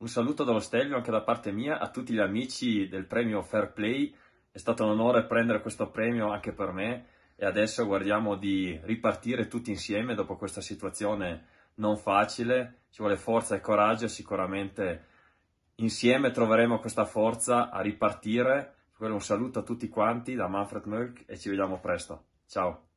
Un saluto dallo Stelvio anche da parte mia a tutti gli amici del premio Fair Play. È stato un onore prendere questo premio anche per me e adesso guardiamo di ripartire tutti insieme dopo questa situazione non facile. Ci vuole forza e coraggio, sicuramente insieme troveremo questa forza a ripartire. Un saluto a tutti quanti da Manfred Mölk e ci vediamo presto. Ciao!